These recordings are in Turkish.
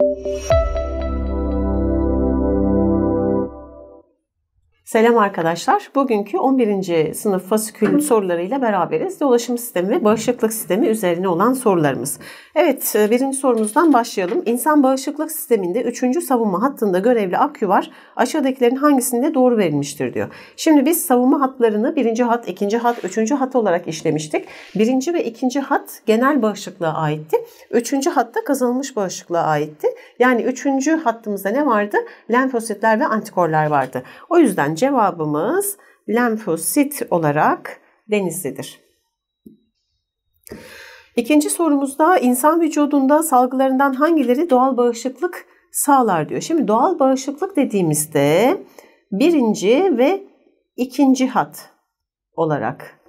Thank you. Selam arkadaşlar. Bugünkü 11. sınıf fasikül sorularıyla beraberiz. Dolaşım sistemi ve bağışıklık sistemi üzerine olan sorularımız. Evet, e, birinci sorumuzdan başlayalım. İnsan bağışıklık sisteminde 3. savunma hattında görevli akü var. aşağıdakilerin hangisinde doğru verilmiştir diyor. Şimdi biz savunma hatlarını 1. hat, 2. hat, 3. hat olarak işlemiştik. 1. ve 2. hat genel bağışıklığa aitti. 3. hatta kazanılmış bağışıklığa aitti. Yani 3. hattımızda ne vardı? Lenfositler ve antikorlar vardı. O yüzden cevabımız lenfosit olarak Denizli'dir. İkinci sorumuzda insan vücudunda salgılarından hangileri doğal bağışıklık sağlar diyor. Şimdi doğal bağışıklık dediğimizde birinci ve ikinci hat olarak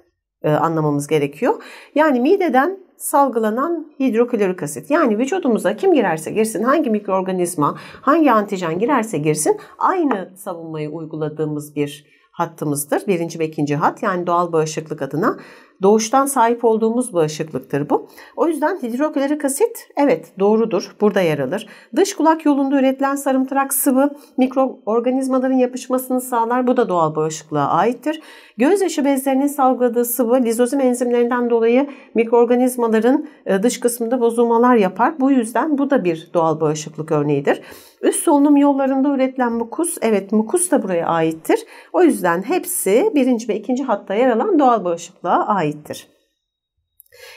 e, anlamamız gerekiyor. Yani mideden salgılanan hidroklorik asit. Yani vücudumuza kim girerse girsin, hangi mikroorganizma, hangi antijen girerse girsin aynı savunmayı uyguladığımız bir hattımızdır. Birinci ve ikinci hat yani doğal bağışıklık adına doğuştan sahip olduğumuz bağışıklıktır bu. O yüzden hidroklorik asit evet doğrudur. Burada yer alır. Dış kulak yolunda üretilen sarımtırak sıvı mikroorganizmaların yapışmasını sağlar. Bu da doğal bağışıklığa aittir. Gözyaşı bezlerinin salgıladığı sıvı lizozim enzimlerinden dolayı mikroorganizmaların e, dış kısmında bozulmalar yapar. Bu yüzden bu da bir doğal bağışıklık örneğidir. Üst solunum yollarında üretilen mukus, evet mukus da buraya aittir. O yüzden hepsi birinci ve ikinci hatta yer alan doğal bağışıklığa ait aittir.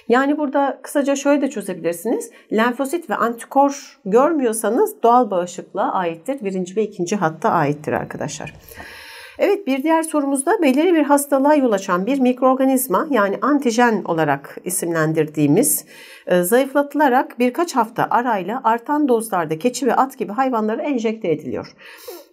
Yani burada kısaca şöyle de çözebilirsiniz. Lenfosit ve antikor görmüyorsanız doğal bağışıklığa aittir. Birinci ve ikinci hatta aittir arkadaşlar. Evet bir diğer sorumuzda belirli bir hastalığa yol açan bir mikroorganizma yani antijen olarak isimlendirdiğimiz e, zayıflatılarak birkaç hafta arayla artan dozlarda keçi ve at gibi hayvanlara enjekte ediliyor.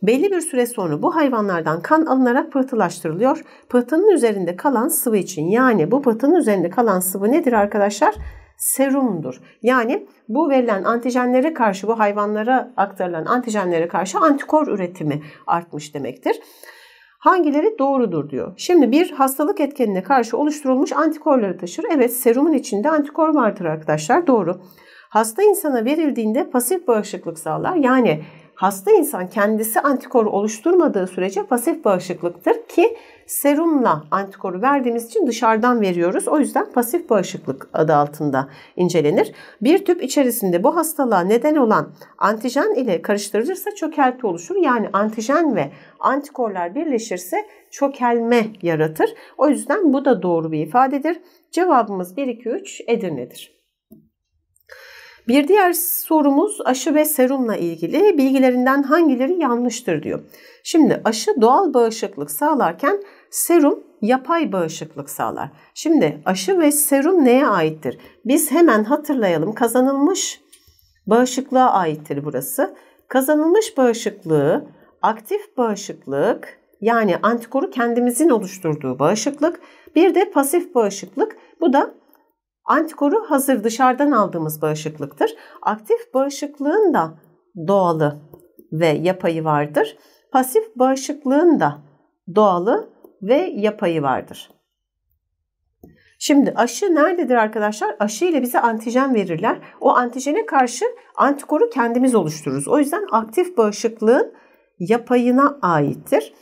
Belli bir süre sonra bu hayvanlardan kan alınarak pıhtılaştırılıyor. Pıhtının üzerinde kalan sıvı için yani bu pıhtının üzerinde kalan sıvı nedir arkadaşlar? serumdur. Yani bu verilen antijenlere karşı bu hayvanlara aktarılan antijenlere karşı antikor üretimi artmış demektir. Hangileri doğrudur diyor. Şimdi bir hastalık etkenine karşı oluşturulmuş antikorları taşır. Evet serumun içinde antikor vardır arkadaşlar doğru. Hasta insana verildiğinde pasif bağışıklık sağlar. Yani Hasta insan kendisi antikor oluşturmadığı sürece pasif bağışıklıktır ki serumla antikoru verdiğimiz için dışarıdan veriyoruz. O yüzden pasif bağışıklık adı altında incelenir. Bir tüp içerisinde bu hastalığa neden olan antijen ile karıştırılırsa çökelti oluşur. Yani antijen ve antikorlar birleşirse çökelme yaratır. O yüzden bu da doğru bir ifadedir. Cevabımız 1 2 3 Edirne'dir. Bir diğer sorumuz aşı ve serumla ilgili bilgilerinden hangileri yanlıştır diyor. Şimdi aşı doğal bağışıklık sağlarken serum yapay bağışıklık sağlar. Şimdi aşı ve serum neye aittir? Biz hemen hatırlayalım. Kazanılmış bağışıklığa aittir burası. Kazanılmış bağışıklığı, aktif bağışıklık yani antikoru kendimizin oluşturduğu bağışıklık, bir de pasif bağışıklık. Bu da Antikoru hazır dışarıdan aldığımız bağışıklıktır. Aktif bağışıklığın da doğalı ve yapayı vardır. Pasif bağışıklığın da doğalı ve yapayı vardır. Şimdi aşı nerededir arkadaşlar? Aşı ile bize antijen verirler. O antijene karşı antikoru kendimiz oluştururuz. O yüzden aktif bağışıklığın yapayına aittir.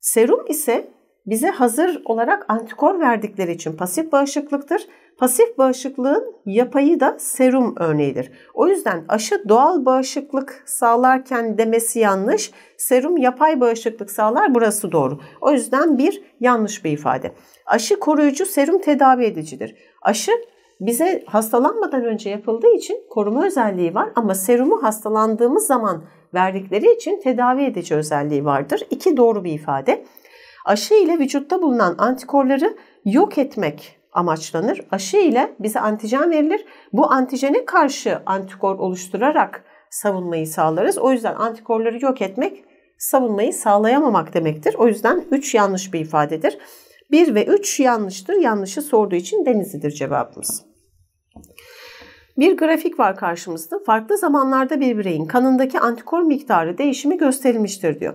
Serum ise bize hazır olarak antikor verdikleri için pasif bağışıklıktır. Pasif bağışıklığın yapayı da serum örneğidir. O yüzden aşı doğal bağışıklık sağlarken demesi yanlış. Serum yapay bağışıklık sağlar burası doğru. O yüzden bir yanlış bir ifade. Aşı koruyucu, serum tedavi edicidir. Aşı bize hastalanmadan önce yapıldığı için koruma özelliği var ama serumu hastalandığımız zaman verdikleri için tedavi edici özelliği vardır. İki doğru bir ifade. Aşı ile vücutta bulunan antikorları yok etmek amaçlanır. Aşı ile bize antijen verilir. Bu antijene karşı antikor oluşturarak savunmayı sağlarız. O yüzden antikorları yok etmek savunmayı sağlayamamak demektir. O yüzden 3 yanlış bir ifadedir. 1 ve 3 yanlıştır. Yanlışı sorduğu için denizidir cevabımız. Bir grafik var karşımızda. Farklı zamanlarda bir bireyin kanındaki antikor miktarı değişimi gösterilmiştir diyor.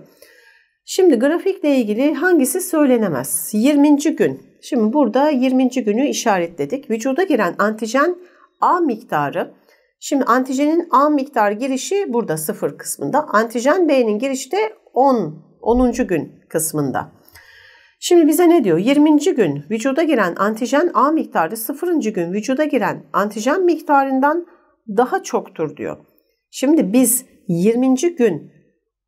Şimdi grafikle ilgili hangisi söylenemez? 20. gün. Şimdi burada 20. günü işaretledik. Vücuda giren antijen A miktarı. Şimdi antijenin A miktarı girişi burada sıfır kısmında. Antijen B'nin girişi de 10. 10. gün kısmında. Şimdi bize ne diyor? 20. gün vücuda giren antijen A miktarı 0. gün vücuda giren antijen miktarından daha çoktur diyor. Şimdi biz 20. gün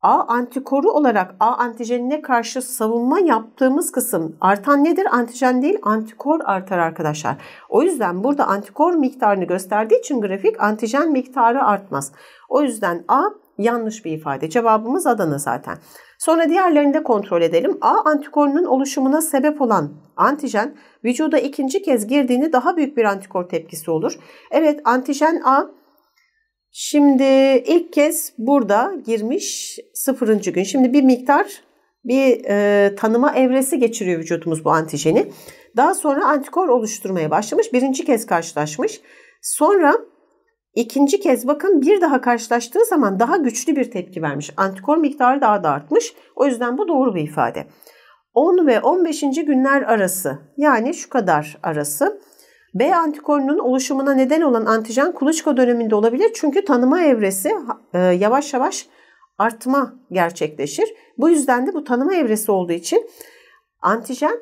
A antikoru olarak A antijenine karşı savunma yaptığımız kısım artan nedir? Antijen değil antikor artar arkadaşlar. O yüzden burada antikor miktarını gösterdiği için grafik antijen miktarı artmaz. O yüzden A yanlış bir ifade. Cevabımız Adana zaten. Sonra diğerlerini de kontrol edelim. A antikorunun oluşumuna sebep olan antijen vücuda ikinci kez girdiğini daha büyük bir antikor tepkisi olur. Evet antijen A Şimdi ilk kez burada girmiş sıfırıncı gün. Şimdi bir miktar bir e, tanıma evresi geçiriyor vücudumuz bu antijeni. Daha sonra antikor oluşturmaya başlamış. Birinci kez karşılaşmış. Sonra ikinci kez bakın bir daha karşılaştığı zaman daha güçlü bir tepki vermiş. Antikor miktarı daha da artmış. O yüzden bu doğru bir ifade. 10 ve 15. günler arası yani şu kadar arası B antikorunun oluşumuna neden olan antijen kuluçka döneminde olabilir. Çünkü tanıma evresi e, yavaş yavaş artma gerçekleşir. Bu yüzden de bu tanıma evresi olduğu için antijen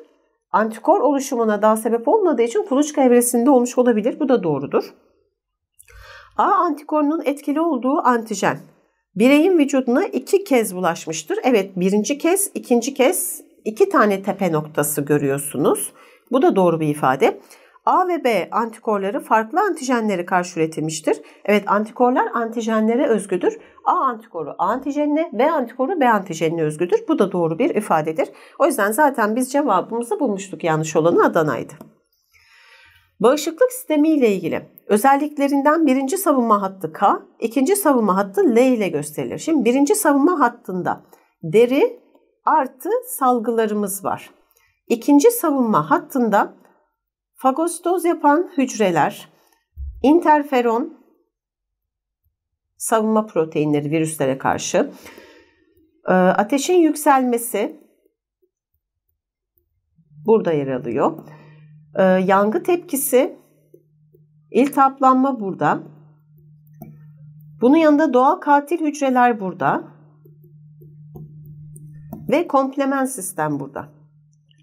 antikor oluşumuna daha sebep olmadığı için kuluçka evresinde olmuş olabilir. Bu da doğrudur. A antikorunun etkili olduğu antijen bireyin vücuduna iki kez bulaşmıştır. Evet birinci kez, ikinci kez iki tane tepe noktası görüyorsunuz. Bu da doğru bir ifade. A ve B antikorları farklı antijenlere karşı üretilmiştir. Evet antikorlar antijenlere özgüdür. A antikoru A antijenine, B antikoru B antijenine özgüdür. Bu da doğru bir ifadedir. O yüzden zaten biz cevabımızı bulmuştuk. Yanlış olanı Adana'ydı. Bağışıklık sistemi ile ilgili özelliklerinden birinci savunma hattı K, ikinci savunma hattı L ile gösterilir. Şimdi birinci savunma hattında deri artı salgılarımız var. İkinci savunma hattında Fagositoz yapan hücreler interferon savunma proteinleri virüslere karşı e, ateşin yükselmesi burada yer alıyor. E, yangı tepkisi iltihaplanma burada. Bunun yanında doğal katil hücreler burada. Ve komplement sistem burada.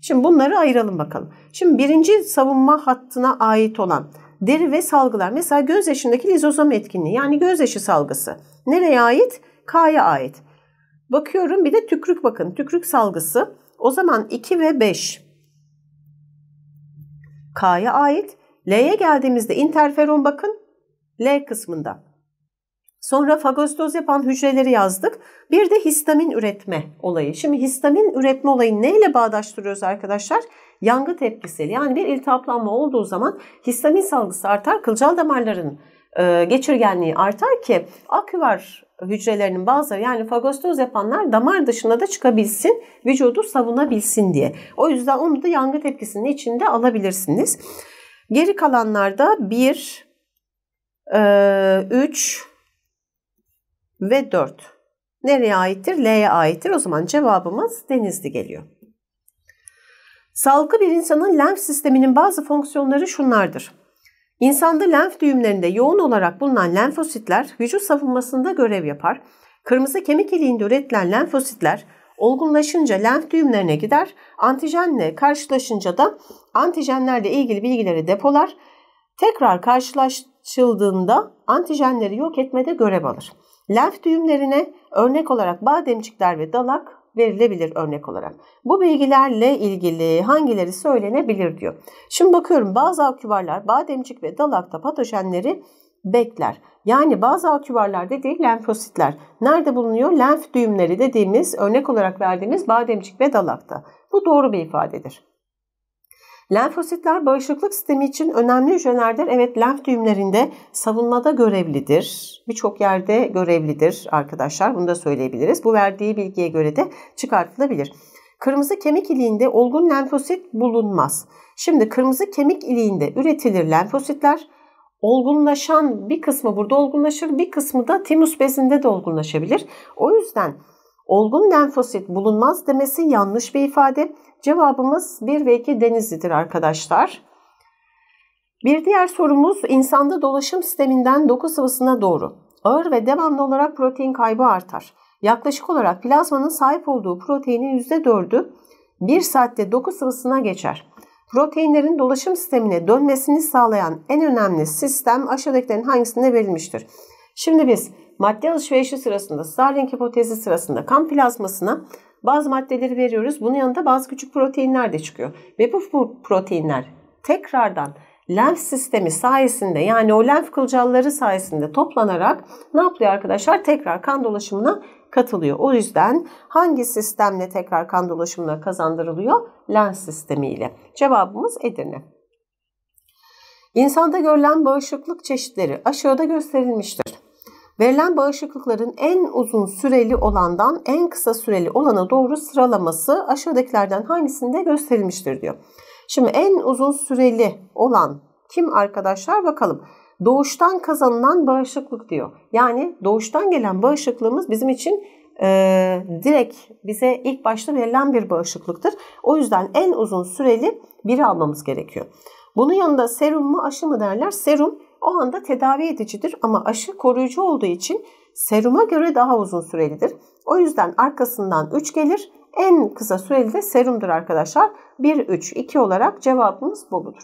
Şimdi bunları ayıralım bakalım. Şimdi birinci savunma hattına ait olan deri ve salgılar. Mesela göz yaşındaki lizozom etkinliği yani göz gözyaşı salgısı. Nereye ait? K'ya ait. Bakıyorum bir de tükrük bakın. Tükrük salgısı. O zaman 2 ve 5 K'ya ait. L'ye geldiğimizde interferon bakın L kısmında. Sonra fagostoz yapan hücreleri yazdık. Bir de histamin üretme olayı. Şimdi histamin üretme olayını neyle bağdaştırıyoruz arkadaşlar? Yangı tepkisiyle. Yani bir iltihaplanma olduğu zaman histamin salgısı artar. Kılcal damarların e, geçirgenliği artar ki aküvar hücrelerinin bazıları yani fagostoz yapanlar damar dışına da çıkabilsin, vücudu savunabilsin diye. O yüzden onu da yangı tepkisinin içinde alabilirsiniz. Geri kalanlarda 1, 3, e, ve 4. Nereye aittir? L'ye aittir. O zaman cevabımız denizli geliyor. Salgı bir insanın lenf sisteminin bazı fonksiyonları şunlardır. İnsanda lenf düğümlerinde yoğun olarak bulunan lenfositler vücut savunmasında görev yapar. Kırmızı kemik iliğinde üretilen lenfositler olgunlaşınca lenf düğümlerine gider. Antijenle karşılaşınca da antijenlerle ilgili bilgileri depolar. Tekrar karşılaşıldığında antijenleri yok etmede görev alır. Lenf düğümlerine örnek olarak bademcikler ve dalak verilebilir örnek olarak. Bu bilgilerle ilgili hangileri söylenebilir diyor. Şimdi bakıyorum bazı aküvarlar bademcik ve dalakta patojenleri bekler. Yani bazı aküvarlar dediği lenfositler. Nerede bulunuyor? Lenf düğümleri dediğimiz örnek olarak verdiğimiz bademcik ve dalakta. Bu doğru bir ifadedir. Lenfositler bağışıklık sistemi için önemli hücrelerdir. Evet lenf düğümlerinde savunmada görevlidir. Birçok yerde görevlidir arkadaşlar. Bunu da söyleyebiliriz. Bu verdiği bilgiye göre de çıkartılabilir. Kırmızı kemik iliğinde olgun lenfosit bulunmaz. Şimdi kırmızı kemik iliğinde üretilir lenfositler. Olgunlaşan bir kısmı burada olgunlaşır, bir kısmı da timus bezinde de olgunlaşabilir. O yüzden olgun lenfosit bulunmaz demesi yanlış bir ifade. Cevabımız 1 ve 2 Denizli'dir arkadaşlar. Bir diğer sorumuz insanda dolaşım sisteminden doku sıvısına doğru ağır ve devamlı olarak protein kaybı artar. Yaklaşık olarak plazmanın sahip olduğu proteinin %4'ü 1 saatte doku sıvısına geçer. Proteinlerin dolaşım sistemine dönmesini sağlayan en önemli sistem aşağıdakilerin hangisinde verilmiştir? Şimdi biz madde alışverişi sırasında Starling hipotezi sırasında kan plazmasına bazı maddeleri veriyoruz. Bunun yanında bazı küçük proteinler de çıkıyor. Ve bu proteinler tekrardan lenf sistemi sayesinde yani o lenf kılcalları sayesinde toplanarak ne yapıyor arkadaşlar? Tekrar kan dolaşımına katılıyor. O yüzden hangi sistemle tekrar kan dolaşımına kazandırılıyor? Lenf sistemiyle. Cevabımız Edirne. İnsanda görülen bağışıklık çeşitleri aşağıda gösterilmiştir verilen bağışıklıkların en uzun süreli olandan en kısa süreli olana doğru sıralaması aşağıdakilerden hangisinde gösterilmiştir diyor. Şimdi en uzun süreli olan kim arkadaşlar bakalım. Doğuştan kazanılan bağışıklık diyor. Yani doğuştan gelen bağışıklığımız bizim için e, direkt bize ilk başta verilen bir bağışıklıktır. O yüzden en uzun süreli biri almamız gerekiyor. Bunun yanında serum mu aşı mı derler. Serum o anda tedavi edicidir ama aşı koruyucu olduğu için seruma göre daha uzun sürelidir. O yüzden arkasından 3 gelir. En kısa süreli de serumdur arkadaşlar. 1-3-2 olarak cevabımız Bolu'dur.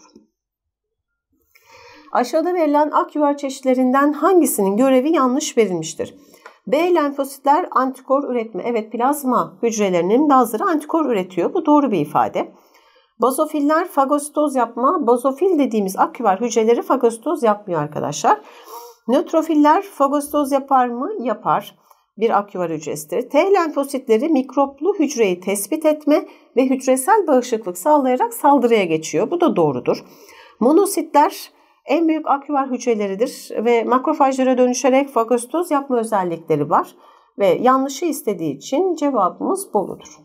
Aşağıda verilen akyuvar çeşitlerinden hangisinin görevi yanlış verilmiştir? B lenfositler antikor üretme. Evet plazma hücrelerinin bazıları antikor üretiyor. Bu doğru bir ifade. Bazofiller fagositoz yapma. Bazofil dediğimiz aküvar hücreleri fagositoz yapmıyor arkadaşlar. Nötrofiller fagositoz yapar mı? Yapar. Bir aküvar hücresidir. T lenfositleri mikroplu hücreyi tespit etme ve hücresel bağışıklık sağlayarak saldırıya geçiyor. Bu da doğrudur. Monositler en büyük aküvar hücreleridir ve makrofajlara dönüşerek fagositoz yapma özellikleri var. Ve yanlışı istediği için cevabımız Bolu'dur.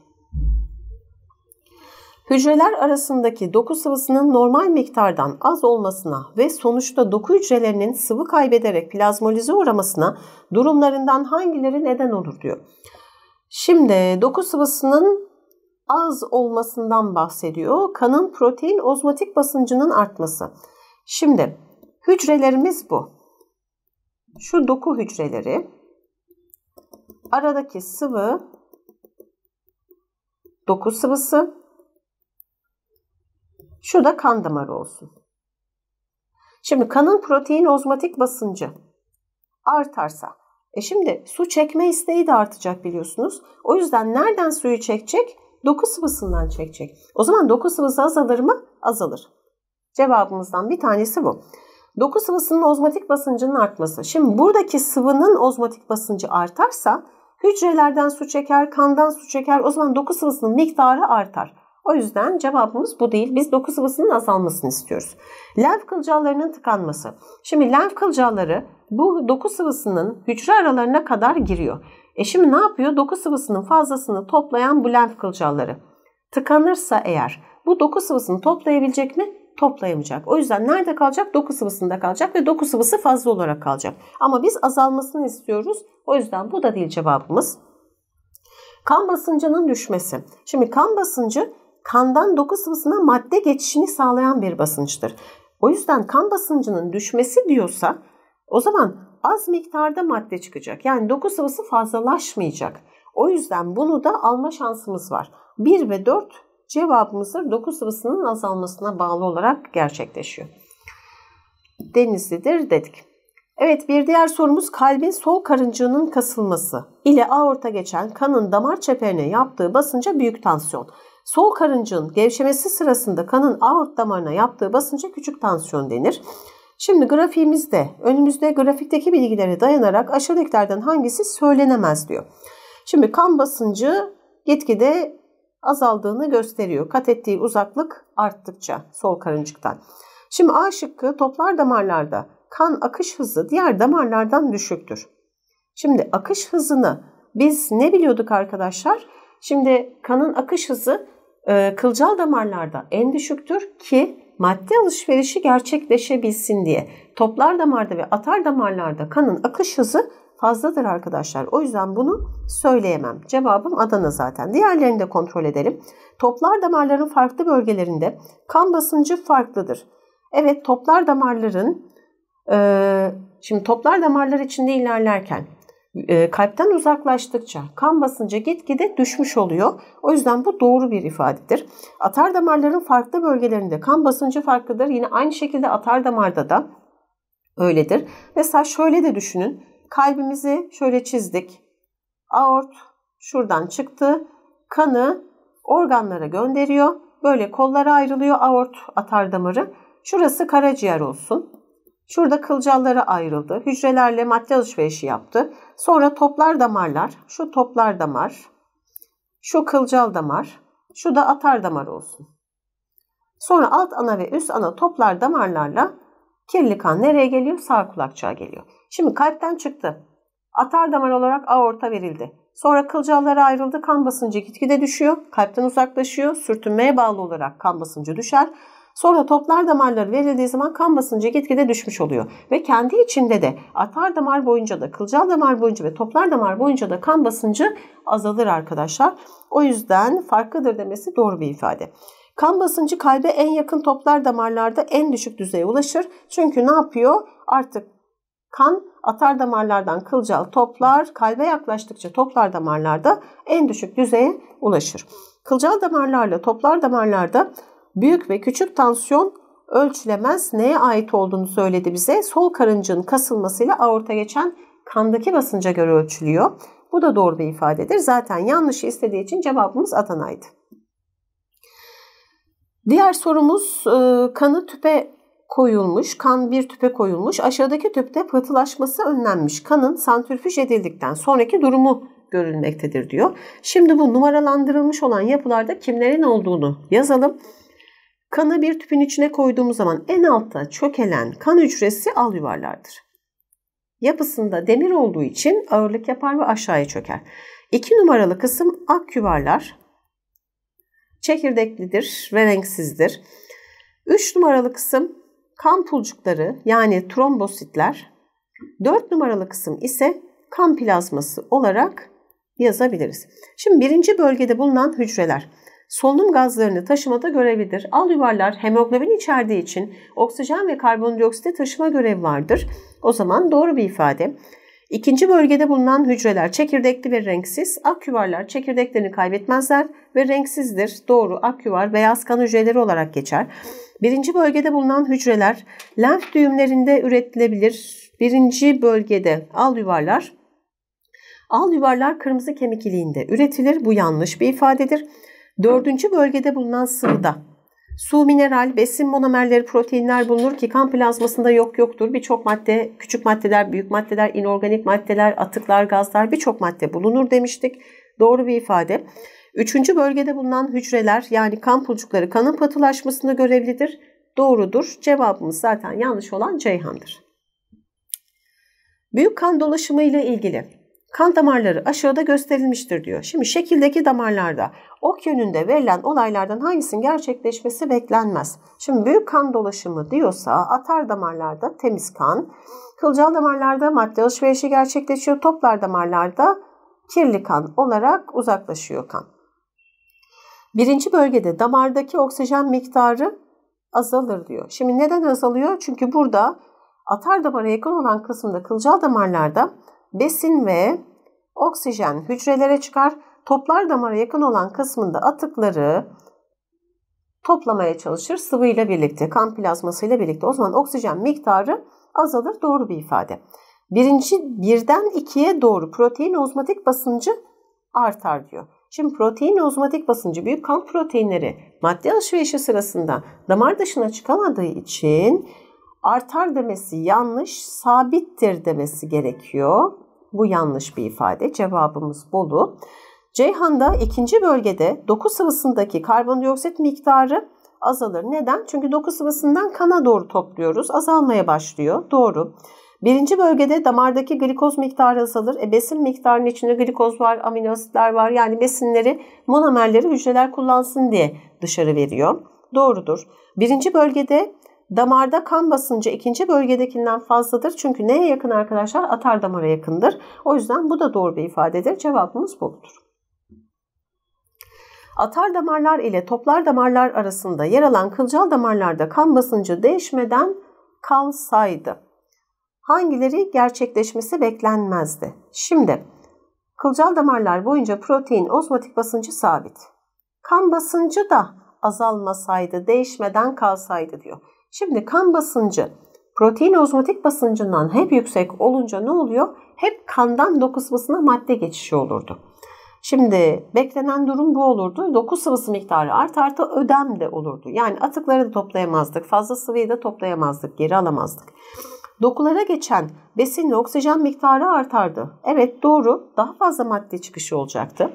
Hücreler arasındaki doku sıvısının normal miktardan az olmasına ve sonuçta doku hücrelerinin sıvı kaybederek plazmolize uğramasına durumlarından hangileri neden olur diyor. Şimdi doku sıvısının az olmasından bahsediyor. Kanın protein ozmotik basıncının artması. Şimdi hücrelerimiz bu. Şu doku hücreleri aradaki sıvı doku sıvısı şu da kan damarı olsun. Şimdi kanın protein ozmatik basıncı artarsa e şimdi su çekme isteği de artacak biliyorsunuz. O yüzden nereden suyu çekecek? Doku sıvısından çekecek. O zaman doku sıvısı azalır mı? Azalır. Cevabımızdan bir tanesi bu. Doku sıvısının ozmatik basıncının artması. Şimdi buradaki sıvının ozmatik basıncı artarsa hücrelerden su çeker, kandan su çeker. O zaman doku sıvısının miktarı artar. O yüzden cevabımız bu değil. Biz doku sıvısının azalmasını istiyoruz. Lenf kılcallarının tıkanması. Şimdi lenf kılcalları bu doku sıvısının hücre aralarına kadar giriyor. E şimdi ne yapıyor? Doku sıvısının fazlasını toplayan bu lenf kılcalları. Tıkanırsa eğer bu doku sıvısını toplayabilecek mi? Toplayamayacak. O yüzden nerede kalacak? Doku sıvısında kalacak ve doku sıvısı fazla olarak kalacak. Ama biz azalmasını istiyoruz. O yüzden bu da değil cevabımız. Kan basıncının düşmesi. Şimdi kan basıncı kandan doku sıvısına madde geçişini sağlayan bir basınçtır. O yüzden kan basıncının düşmesi diyorsa o zaman az miktarda madde çıkacak. Yani doku sıvısı fazlalaşmayacak. O yüzden bunu da alma şansımız var. 1 ve 4 cevabımızdır. Doku sıvısının azalmasına bağlı olarak gerçekleşiyor. Denizlidir dedik. Evet bir diğer sorumuz kalbin sol karıncığının kasılması ile aorta geçen kanın damar çeperine yaptığı basınca büyük tansiyon. Sol karıncığın gevşemesi sırasında kanın aort damarına yaptığı basınca küçük tansiyon denir. Şimdi grafiğimizde önümüzde grafikteki bilgilere dayanarak aşağıdakilerden hangisi söylenemez diyor. Şimdi kan basıncı gitgide azaldığını gösteriyor. Kat ettiği uzaklık arttıkça sol karıncıktan. Şimdi A şıkkı toplar damarlarda kan akış hızı diğer damarlardan düşüktür. Şimdi akış hızını biz ne biliyorduk arkadaşlar? Şimdi kanın akış hızı ee, kılcal damarlarda en düşüktür ki madde alışverişi gerçekleşebilsin diye. Toplar damarda ve atar damarlarda kanın akış hızı fazladır arkadaşlar. O yüzden bunu söyleyemem. Cevabım Adana zaten. Diğerlerini de kontrol edelim. Toplar damarların farklı bölgelerinde kan basıncı farklıdır. Evet toplar damarların e, şimdi toplar damarlar içinde ilerlerken ee, kalpten uzaklaştıkça kan basıncı gitgide düşmüş oluyor. O yüzden bu doğru bir ifadedir. Atar damarların farklı bölgelerinde kan basıncı farklıdır. Yine aynı şekilde atar damarda da öyledir. Mesela şöyle de düşünün. Kalbimizi şöyle çizdik. Aort şuradan çıktı. Kanı organlara gönderiyor. Böyle kollara ayrılıyor aort atar damarı. Şurası karaciğer olsun. Şurada kılcallara ayrıldı. Hücrelerle madde alışverişi yaptı. Sonra toplar damarlar, şu toplar damar, şu kılcal damar, şu da atar damar olsun. Sonra alt ana ve üst ana toplar damarlarla kirli kan nereye geliyor? Sağ kulakçığa geliyor. Şimdi kalpten çıktı. Atar damar olarak aorta verildi. Sonra kılcallara ayrıldı. Kan basıncı gitgide düşüyor. Kalpten uzaklaşıyor. Sürtünmeye bağlı olarak kan basıncı düşer. Sonra toplar damarları verildiği zaman kan basıncı gitgide düşmüş oluyor. Ve kendi içinde de atar damar boyunca da kılcal damar boyunca ve toplar damar boyunca da kan basıncı azalır arkadaşlar. O yüzden farklıdır demesi doğru bir ifade. Kan basıncı kalbe en yakın toplar damarlarda en düşük düzeye ulaşır. Çünkü ne yapıyor? Artık kan atar damarlardan kılcal toplar kalbe yaklaştıkça toplar damarlarda en düşük düzeye ulaşır. Kılcal damarlarla toplar damarlarda büyük ve küçük tansiyon ölçülemez neye ait olduğunu söyledi bize. Sol karıncığın kasılmasıyla aorta geçen kandaki basınca göre ölçülüyor. Bu da doğru bir ifadedir. Zaten yanlışı istediği için cevabımız Adana'ydı. Diğer sorumuz e, kanı tüpe koyulmuş, kan bir tüpe koyulmuş. Aşağıdaki tüpte pıhtılaşması önlenmiş. Kanın santrifüj edildikten sonraki durumu görülmektedir diyor. Şimdi bu numaralandırılmış olan yapılarda kimlerin olduğunu yazalım. Kanı bir tüpün içine koyduğumuz zaman en altta çökelen kan hücresi al yuvarlardır. Yapısında demir olduğu için ağırlık yapar ve aşağıya çöker. İki numaralı kısım ak yuvarlar. Çekirdeklidir ve renksizdir. Üç numaralı kısım kan pulcukları yani trombositler. Dört numaralı kısım ise kan plazması olarak yazabiliriz. Şimdi birinci bölgede bulunan hücreler solunum gazlarını taşımada görevlidir. Al yuvarlar hemoglobin içerdiği için oksijen ve karbondioksiti taşıma görevi vardır. O zaman doğru bir ifade. İkinci bölgede bulunan hücreler çekirdekli ve renksiz. Ak Akyuvarlar çekirdeklerini kaybetmezler ve renksizdir. Doğru ak akyuvar beyaz kan hücreleri olarak geçer. Birinci bölgede bulunan hücreler lenf düğümlerinde üretilebilir. Birinci bölgede al yuvarlar. Al yuvarlar kırmızı kemik iliğinde üretilir. Bu yanlış bir ifadedir. Dördüncü bölgede bulunan sıvıda su, mineral, besin monomerleri, proteinler bulunur ki kan plazmasında yok yoktur. Birçok madde, küçük maddeler, büyük maddeler, inorganik maddeler, atıklar, gazlar birçok madde bulunur demiştik. Doğru bir ifade. Üçüncü bölgede bulunan hücreler yani kan pulcukları kanın patılaşmasında görevlidir. Doğrudur. Cevabımız zaten yanlış olan Ceyhan'dır. Büyük kan dolaşımı ile ilgili kan damarları aşağıda gösterilmiştir diyor. Şimdi şekildeki damarlarda ok yönünde verilen olaylardan hangisinin gerçekleşmesi beklenmez. Şimdi büyük kan dolaşımı diyorsa atar damarlarda temiz kan, kılcal damarlarda madde alışverişi gerçekleşiyor, toplar damarlarda kirli kan olarak uzaklaşıyor kan. Birinci bölgede damardaki oksijen miktarı azalır diyor. Şimdi neden azalıyor? Çünkü burada atar damara yakın olan kısımda kılcal damarlarda besin ve oksijen hücrelere çıkar. Toplar damara yakın olan kısmında atıkları toplamaya çalışır sıvıyla birlikte, kan plazmasıyla birlikte. O zaman oksijen miktarı azalır. Doğru bir ifade. Birinci birden ikiye doğru protein ozmatik basıncı artar diyor. Şimdi protein ozmatik basıncı büyük kan proteinleri madde alışverişi sırasında damar dışına çıkamadığı için artar demesi yanlış, sabittir demesi gerekiyor. Bu yanlış bir ifade. Cevabımız Bolu. Ceyhan'da ikinci bölgede doku sıvısındaki karbondioksit miktarı azalır. Neden? Çünkü doku sıvısından kana doğru topluyoruz. Azalmaya başlıyor. Doğru. Birinci bölgede damardaki glikoz miktarı azalır. E, besin miktarının içinde glikoz var, amino asitler var. Yani besinleri, monomerleri hücreler kullansın diye dışarı veriyor. Doğrudur. Birinci bölgede Damarda kan basıncı ikinci bölgedekinden fazladır. Çünkü neye yakın arkadaşlar? Atar damara yakındır. O yüzden bu da doğru bir ifadedir. Cevabımız budur. Atar damarlar ile toplar damarlar arasında yer alan kılcal damarlarda kan basıncı değişmeden kalsaydı hangileri gerçekleşmesi beklenmezdi? Şimdi kılcal damarlar boyunca protein ozmotik basıncı sabit. Kan basıncı da azalmasaydı, değişmeden kalsaydı diyor. Şimdi kan basıncı protein ozmotik basıncından hep yüksek olunca ne oluyor? Hep kandan doku sıvısına madde geçişi olurdu. Şimdi beklenen durum bu olurdu. Doku sıvısı miktarı artı artı ödem de olurdu. Yani atıkları da toplayamazdık. Fazla sıvıyı da toplayamazdık. Geri alamazdık. Dokulara geçen besinle oksijen miktarı artardı. Evet doğru. Daha fazla madde çıkışı olacaktı.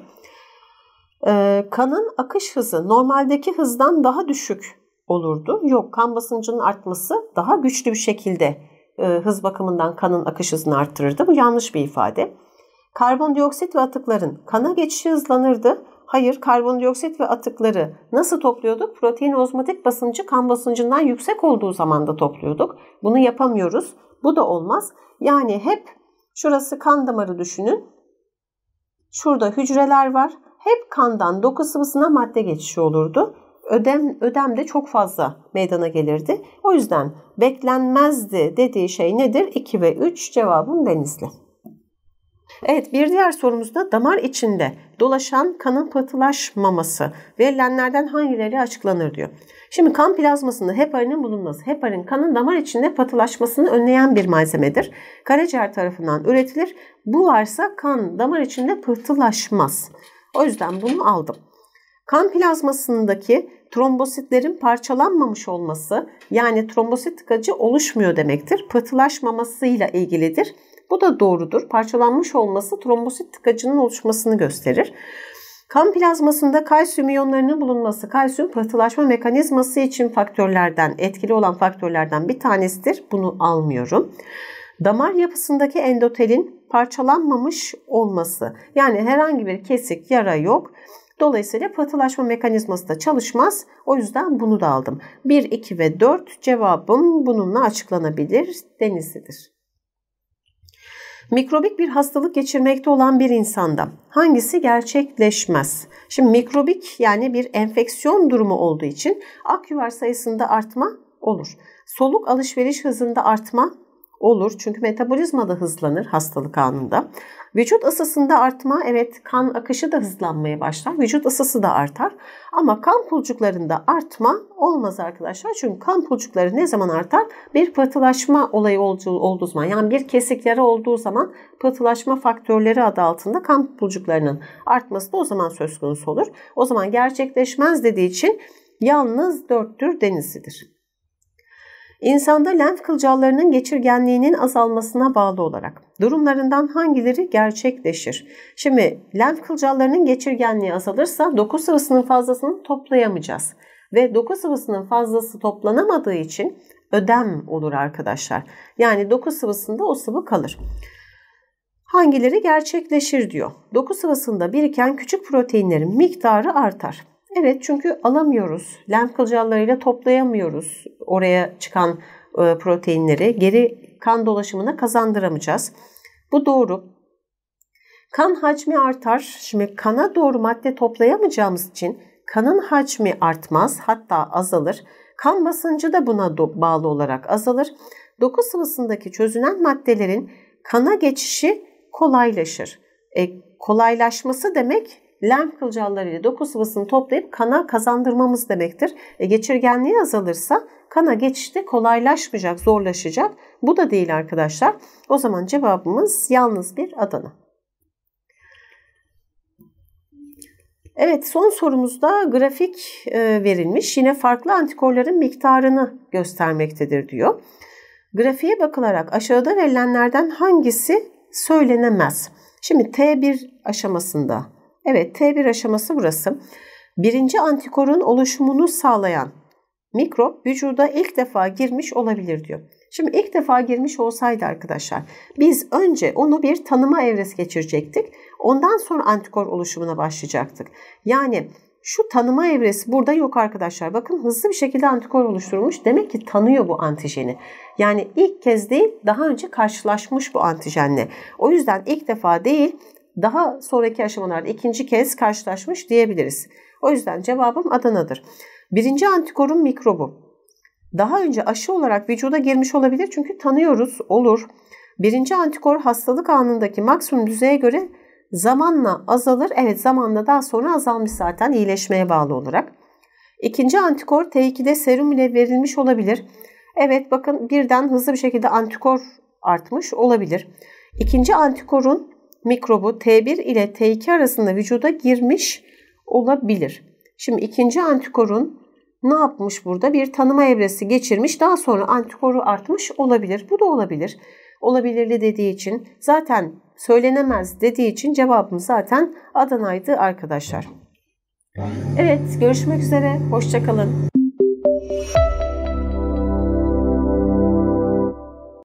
Ee, kanın akış hızı normaldeki hızdan daha düşük olurdu. Yok kan basıncının artması daha güçlü bir şekilde e, hız bakımından kanın akış hızını arttırırdı. Bu yanlış bir ifade. Karbondioksit ve atıkların kana geçişi hızlanırdı. Hayır, karbondioksit ve atıkları nasıl topluyorduk? Protein ozmotik basıncı kan basıncından yüksek olduğu zaman da topluyorduk. Bunu yapamıyoruz. Bu da olmaz. Yani hep şurası kan damarı düşünün. Şurada hücreler var. Hep kandan doku sıvısına madde geçişi olurdu ödem ödem de çok fazla meydana gelirdi. O yüzden beklenmezdi dediği şey nedir? 2 ve 3 cevabım denizli. Evet bir diğer sorumuzda damar içinde dolaşan kanın pıhtılaşmaması verilenlerden hangileri açıklanır diyor. Şimdi kan plazmasında heparinin bulunması, heparin kanın damar içinde pıhtılaşmasını önleyen bir malzemedir. Karaciğer tarafından üretilir. Bu varsa kan damar içinde pıhtılaşmaz. O yüzden bunu aldım. Kan plazmasındaki trombositlerin parçalanmamış olması yani trombosit tıkacı oluşmuyor demektir. Pıhtılaşmamasıyla ilgilidir. Bu da doğrudur. Parçalanmış olması trombosit tıkacının oluşmasını gösterir. Kan plazmasında kalsiyum iyonlarının bulunması kalsiyum pıhtılaşma mekanizması için faktörlerden etkili olan faktörlerden bir tanesidir. Bunu almıyorum. Damar yapısındaki endotelin parçalanmamış olması yani herhangi bir kesik yara yok Dolayısıyla pıhtılaşma mekanizması da çalışmaz. O yüzden bunu da aldım. 1, 2 ve 4 cevabım bununla açıklanabilir denizlidir. Mikrobik bir hastalık geçirmekte olan bir insanda hangisi gerçekleşmez? Şimdi mikrobik yani bir enfeksiyon durumu olduğu için aküvar sayısında artma olur. Soluk alışveriş hızında artma olur. Çünkü metabolizma da hızlanır hastalık anında. Vücut ısısında artma evet kan akışı da hızlanmaya başlar. Vücut ısısı da artar. Ama kan pulcuklarında artma olmaz arkadaşlar. Çünkü kan pulcukları ne zaman artar? Bir pıhtılaşma olayı olduğu zaman yani bir kesik yara olduğu zaman pıhtılaşma faktörleri adı altında kan pulcuklarının artması da o zaman söz konusu olur. O zaman gerçekleşmez dediği için yalnız dörttür denizidir. İnsanda lenf kılcallarının geçirgenliğinin azalmasına bağlı olarak durumlarından hangileri gerçekleşir? Şimdi lenf kılcallarının geçirgenliği azalırsa doku sıvısının fazlasını toplayamayacağız. Ve doku sıvısının fazlası toplanamadığı için ödem olur arkadaşlar. Yani doku sıvısında o sıvı kalır. Hangileri gerçekleşir diyor. Doku sıvısında biriken küçük proteinlerin miktarı artar. Evet çünkü alamıyoruz. Lenf kılcallarıyla toplayamıyoruz oraya çıkan e, proteinleri. Geri kan dolaşımına kazandıramayacağız. Bu doğru. Kan hacmi artar. Şimdi kana doğru madde toplayamayacağımız için kanın hacmi artmaz hatta azalır. Kan basıncı da buna bağlı olarak azalır. Doku sıvısındaki çözünen maddelerin kana geçişi kolaylaşır. E, kolaylaşması demek lenf kılcalları ile doku sıvısını toplayıp kana kazandırmamız demektir. E, geçirgenliği azalırsa kana geçişte kolaylaşmayacak, zorlaşacak. Bu da değil arkadaşlar. O zaman cevabımız yalnız bir Adana. Evet son sorumuzda grafik e, verilmiş. Yine farklı antikorların miktarını göstermektedir diyor. Grafiğe bakılarak aşağıda verilenlerden hangisi söylenemez? Şimdi T1 aşamasında Evet T1 aşaması burası. Birinci antikorun oluşumunu sağlayan mikrop vücuda ilk defa girmiş olabilir diyor. Şimdi ilk defa girmiş olsaydı arkadaşlar biz önce onu bir tanıma evresi geçirecektik. Ondan sonra antikor oluşumuna başlayacaktık. Yani şu tanıma evresi burada yok arkadaşlar. Bakın hızlı bir şekilde antikor oluşturmuş Demek ki tanıyor bu antijeni. Yani ilk kez değil daha önce karşılaşmış bu antijenle. O yüzden ilk defa değil daha sonraki aşamalarda ikinci kez karşılaşmış diyebiliriz. O yüzden cevabım Adana'dır. Birinci antikorun mikrobu. Daha önce aşı olarak vücuda girmiş olabilir çünkü tanıyoruz, olur. Birinci antikor hastalık anındaki maksimum düzeye göre zamanla azalır. Evet zamanla daha sonra azalmış zaten iyileşmeye bağlı olarak. İkinci antikor T2'de serum ile verilmiş olabilir. Evet bakın birden hızlı bir şekilde antikor artmış olabilir. İkinci antikorun mikrobu T1 ile T2 arasında vücuda girmiş olabilir. Şimdi ikinci antikorun ne yapmış burada? Bir tanıma evresi geçirmiş. Daha sonra antikoru artmış olabilir. Bu da olabilir. Olabilirli dediği için zaten söylenemez dediği için cevabım zaten Adana'ydı arkadaşlar. Evet görüşmek üzere. Hoşçakalın.